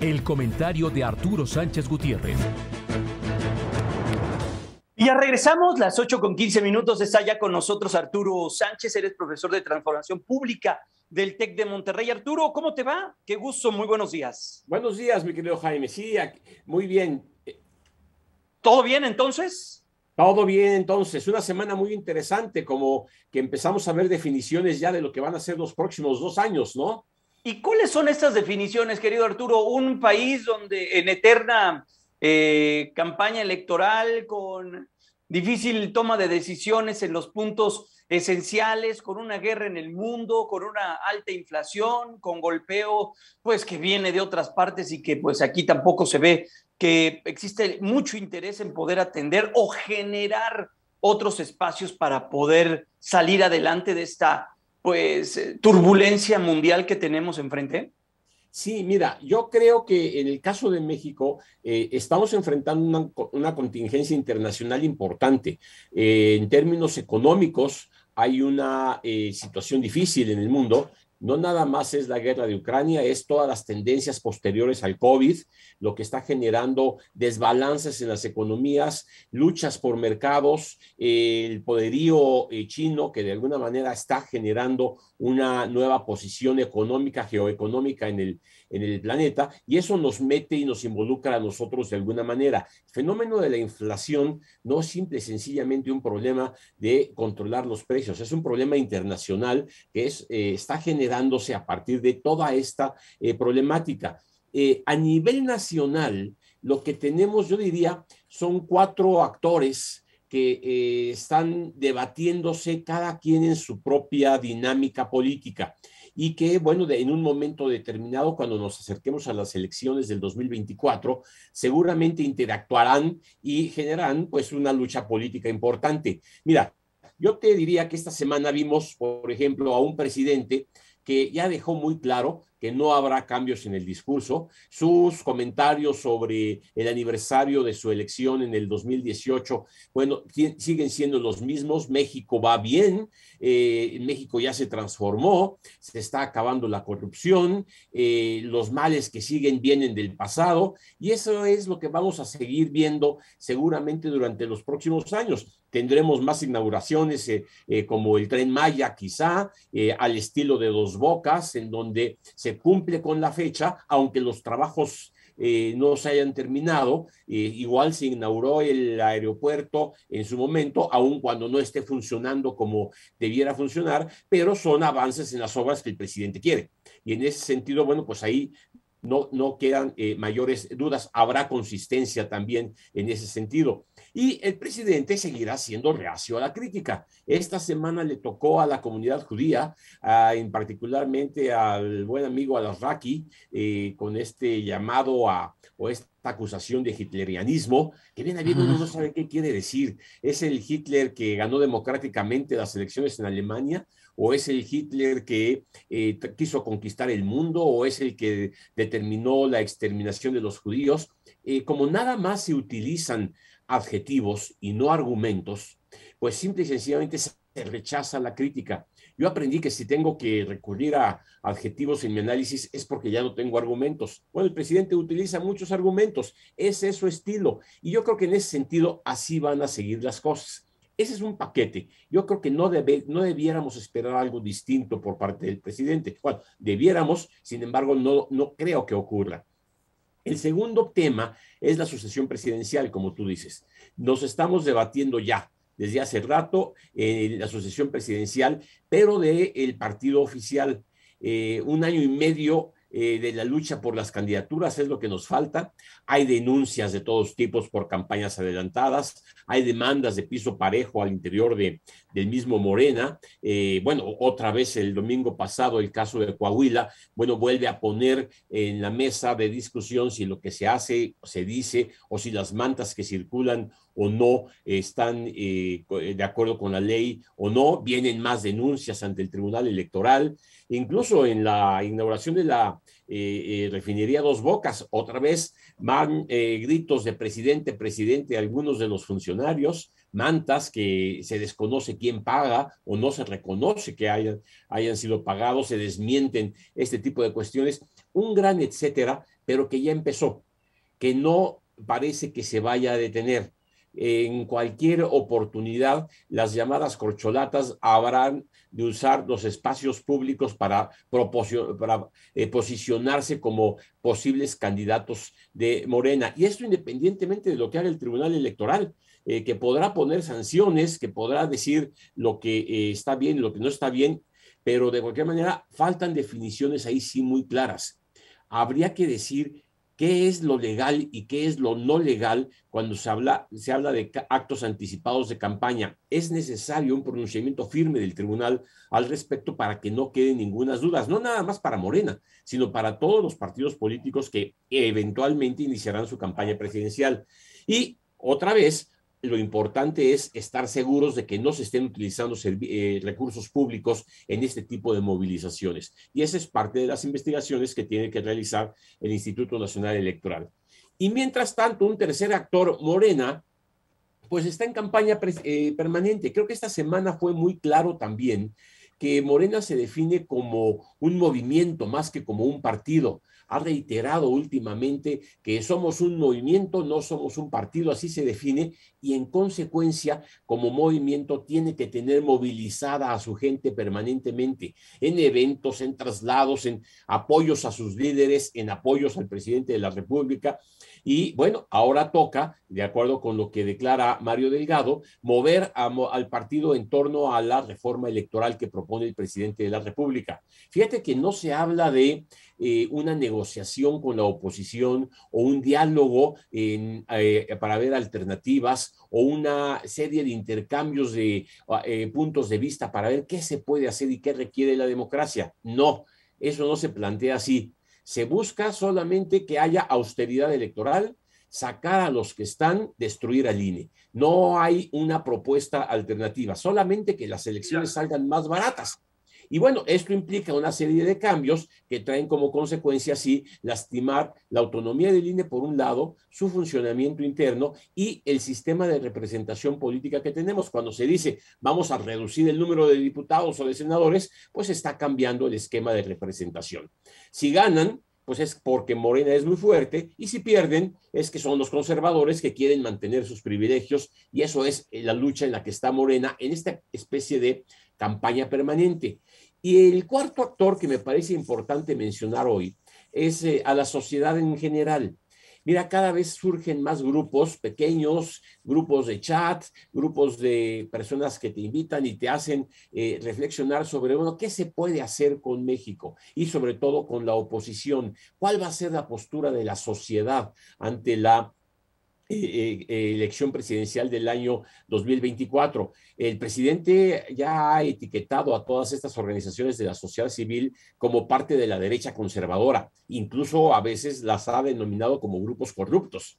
El comentario de Arturo Sánchez Gutiérrez. Y ya regresamos, las 8 con 15 minutos. Está ya con nosotros Arturo Sánchez, eres profesor de transformación pública del TEC de Monterrey. Arturo, ¿cómo te va? Qué gusto, muy buenos días. Buenos días, mi querido Jaime. Sí, muy bien. ¿Todo bien entonces? Todo bien entonces. Una semana muy interesante, como que empezamos a ver definiciones ya de lo que van a ser los próximos dos años, ¿no? ¿Y cuáles son estas definiciones, querido Arturo? Un país donde en eterna eh, campaña electoral, con difícil toma de decisiones en los puntos esenciales, con una guerra en el mundo, con una alta inflación, con golpeo, pues que viene de otras partes y que pues aquí tampoco se ve que existe mucho interés en poder atender o generar otros espacios para poder salir adelante de esta pues, eh, turbulencia mundial que tenemos enfrente? Sí, mira, yo creo que en el caso de México eh, estamos enfrentando una, contingencia internacional importante. Eh, en términos económicos, hay una situación difícil en el mundo no nada más es la guerra de Ucrania, es todas las tendencias posteriores al COVID, lo que está generando desbalances en las economías, luchas por mercados, el poderío eh, chino que de alguna manera está generando una nueva posición económica, geoeconómica en el, en el planeta, y eso nos mete y nos involucra a nosotros de alguna manera. fenómeno de la inflación no es simple, sencillamente un problema de controlar los precios, es un problema internacional que es, eh, está generando dándose a partir de toda esta eh, problemática. Eh, a nivel nacional, lo que tenemos, yo diría, son cuatro actores que eh, están debatiéndose cada quien en su propia dinámica política y que, bueno, en un momento determinado, cuando nos acerquemos a las elecciones del 2024, seguramente interactuarán y generarán pues una lucha política importante. Mira, yo te diría que esta semana vimos, por ejemplo, a un presidente que ya dejó muy claro que no habrá cambios en el discurso. Sus comentarios sobre el aniversario de su elección en el 2018, bueno, siguen siendo los mismos. México va bien, eh, México ya se transformó, se está acabando la corrupción, eh, los males que siguen vienen del pasado y eso es lo que vamos a seguir viendo seguramente durante los próximos años tendremos más inauguraciones eh, eh, como el tren Maya quizá, eh, al estilo de Dos Bocas, en donde se cumple con la fecha, aunque los trabajos no se hayan terminado. igual se inauguró el aeropuerto en su momento, aun cuando no esté funcionando como debiera funcionar, pero son avances en las obras que el presidente quiere. Y en ese sentido, bueno, pues ahí no, no quedan mayores dudas. Habrá consistencia también en ese sentido. Y el presidente seguirá siendo reacio a la crítica. Esta semana le tocó a la comunidad judía, en particularmente al buen amigo Alasraki, eh, con este llamado a, o este acusación de hitlerianismo, que bien habido uno no sabe qué quiere decir. ¿Es el Hitler que ganó democráticamente las elecciones en Alemania? ¿O es el Hitler que eh, quiso conquistar el mundo? ¿O es el que determinó la exterminación de los judíos? Eh, como nada más se utilizan adjetivos y no argumentos, pues simple y sencillamente se rechaza la crítica. Yo aprendí que si tengo que recurrir a adjetivos en mi análisis es porque ya no tengo argumentos. Bueno, el presidente utiliza muchos argumentos, es su estilo. Y yo creo que en ese sentido así van a seguir las cosas. Ese es un paquete. Yo creo que no, debiéramos esperar algo distinto por parte del presidente. Bueno, debiéramos, sin embargo, no, no creo que ocurra. El segundo tema es la sucesión presidencial, como tú dices. Nos estamos debatiendo ya desde hace rato, en eh, la asociación presidencial, pero del el partido oficial. Eh, un año y medio eh, de la lucha por las candidaturas es lo que nos falta. Hay denuncias de todos tipos por campañas adelantadas, hay demandas de piso parejo al interior de, del mismo Morena. bueno, otra vez el domingo pasado el caso de Coahuila, bueno, vuelve a poner en la mesa de discusión si lo que se hace, se dice, o si las mantas que circulan o no están eh, eh, de acuerdo con la ley o no, vienen más denuncias ante el Tribunal Electoral, incluso en la inauguración de la eh, refinería Dos Bocas, otra vez van gritos de presidente, presidente, algunos de los funcionarios, mantas que se desconoce quién paga o no se reconoce que hayan, hayan sido pagados, se desmienten este tipo de cuestiones, un gran etcétera, pero que ya empezó, que no parece que se vaya a detener en cualquier oportunidad, las llamadas corcholatas habrán de usar los espacios públicos para, eh, posicionarse como posibles candidatos de Morena. Y esto independientemente de lo que haga el Tribunal Electoral. Eh, que podrá poner sanciones, que podrá decir lo que eh, está bien, lo que no está bien, pero de cualquier manera faltan definiciones ahí sí muy claras. Habría que decir qué es lo legal y qué es lo no legal cuando se habla, se habla de actos anticipados de campaña. Es necesario un pronunciamiento firme del tribunal al respecto para que no queden ninguna dudas, no nada más para Morena, sino para todos los partidos políticos que eventualmente iniciarán su campaña presidencial. Y otra vez, lo importante es estar seguros de que no se estén utilizando eh, recursos públicos en este tipo de movilizaciones. Y esa es parte de las investigaciones que tiene que realizar el Instituto Nacional Electoral. Y mientras tanto, un tercer actor, Morena, pues está en campaña eh, permanente. Creo que esta semana fue muy claro también que Morena se define como un movimiento más que como un partido ha reiterado últimamente que somos un movimiento, no somos un partido, así se define, y en consecuencia como movimiento tiene que tener movilizada a su gente permanentemente en eventos, en traslados, en apoyos a sus líderes, en apoyos al presidente de la República. Y bueno, ahora toca, de acuerdo con lo que declara Mario Delgado, mover al partido en torno a la reforma electoral que propone el presidente de la República. Fíjate que no se habla de eh, una negociación con la oposición o un diálogo eh, para ver alternativas o una serie de intercambios de ah, eh, puntos de vista para ver qué se puede hacer y qué requiere la democracia. No, eso no se plantea así. Se busca solamente que haya austeridad electoral, sacar a los que están, destruir al INE. No hay una propuesta alternativa, solamente que las elecciones salgan más baratas. Y bueno, esto implica una serie de cambios que traen como consecuencia, sí, lastimar la autonomía del INE por un lado, su funcionamiento interno y el sistema de representación política que tenemos. Cuando se dice vamos a reducir el número de diputados o de senadores, pues está cambiando el esquema de representación. Si ganan, pues es porque Morena es muy fuerte y si pierden es que son los conservadores que quieren mantener sus privilegios y eso es eh, la lucha en la que está Morena en esta especie de campaña permanente. Y el cuarto actor que me parece importante mencionar hoy es eh, a la sociedad en general. Mira, cada vez surgen más grupos pequeños, grupos de chat, grupos de personas que te invitan y te hacen eh, reflexionar sobre, bueno, ¿qué se puede hacer con México? Y sobre todo con la oposición. ¿Cuál va a ser la postura de la sociedad ante la eh, eh, elección presidencial del año 2024. El presidente ya ha etiquetado a todas estas organizaciones de la sociedad civil como parte de la derecha conservadora, incluso a veces las ha denominado como grupos corruptos.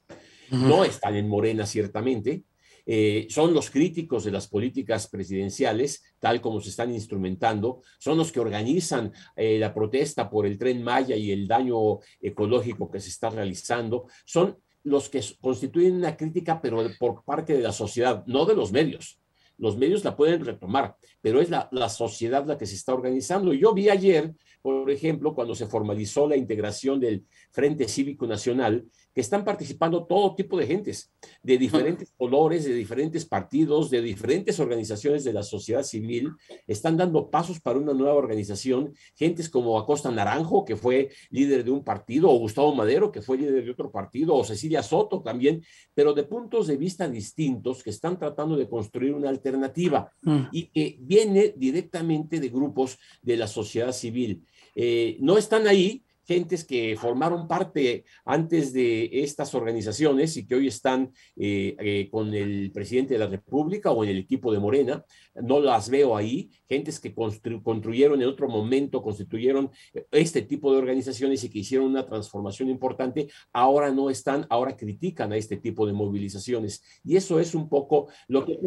No están en Morena, ciertamente. Eh, son los críticos de las políticas presidenciales, tal como se están instrumentando, son los que organizan la protesta por el tren Maya y el daño ecológico que se está realizando, son los que constituyen una crítica, pero por parte de la sociedad, no de los medios. Los medios la pueden retomar, pero es la, sociedad la que se está organizando. Yo vi ayer, por ejemplo, cuando se formalizó la integración del Frente Cívico Nacional, que están participando todo tipo de gentes, de diferentes colores, de diferentes partidos, de diferentes organizaciones de la sociedad civil, están dando pasos para una nueva organización, gentes como Acosta Naranjo, que fue líder de un partido, o Gustavo Madero, que fue líder de otro partido, o Cecilia Soto también, pero de puntos de vista distintos que están tratando de construir una alternativa alternativa mm. y que viene directamente de grupos de la sociedad civil. Eh, no están ahí gentes que formaron parte antes de estas organizaciones y que hoy están eh, eh, con el presidente de la República o en el equipo de Morena. No las veo ahí, gentes que construyeron en otro momento, constituyeron este tipo de organizaciones y que hicieron una transformación importante, ahora no están, ahora critican a este tipo de movilizaciones. Y eso es un poco lo que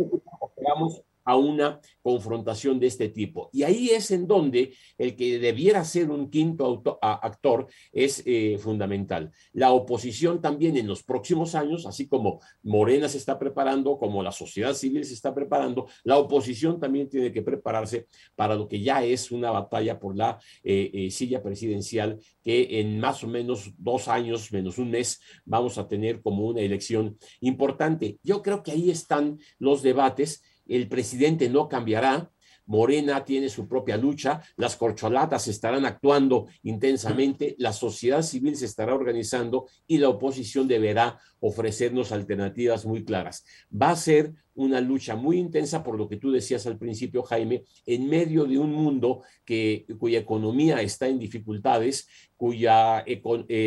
a una confrontación de este tipo. Y ahí es en donde el que debiera ser un quinto actor es eh, fundamental. La oposición también en los próximos años, así como Morena se está preparando, como la sociedad civil se está preparando, la oposición también tiene que prepararse para lo que ya es una batalla por la eh, eh, silla presidencial que en más o menos dos años, menos un mes, vamos a tener como una elección importante. Yo creo que ahí están los debates el presidente no cambiará, Morena tiene su propia lucha, las corcholatas estarán actuando intensamente, la sociedad civil se estará organizando y la oposición deberá ofrecernos alternativas muy claras. Va a ser una lucha muy intensa por lo que tú decías al principio, Jaime, en medio de un mundo que, cuya economía está en dificultades, cuya eh,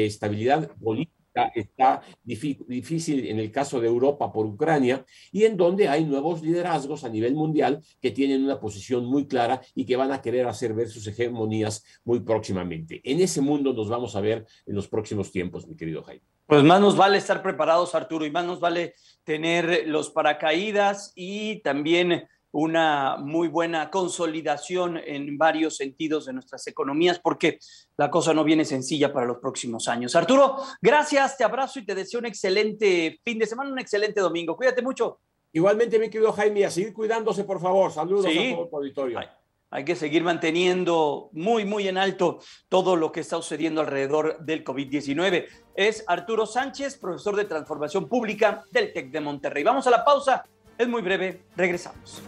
estabilidad política está, difícil en el caso de Europa por Ucrania y en donde hay nuevos liderazgos a nivel mundial que tienen una posición muy clara y que van a querer hacer ver sus hegemonías muy próximamente. En ese mundo nos vamos a ver en los próximos tiempos, mi querido Jaime. Pues más nos vale estar preparados, Arturo, y más nos vale tener los paracaídas y también una muy buena consolidación en varios sentidos de nuestras economías, porque la cosa no viene sencilla para los próximos años. Arturo, gracias, te abrazo y te deseo un excelente fin de semana, un excelente domingo. Cuídate mucho. Igualmente, me querido Jaime, a seguir cuidándose, por favor. Saludos a todo Hay que seguir manteniendo muy, muy en alto todo lo que está sucediendo alrededor del COVID-19. Es Arturo Sánchez, profesor de Transformación Pública del TEC de Monterrey. Vamos a la pausa es muy breve, regresamos.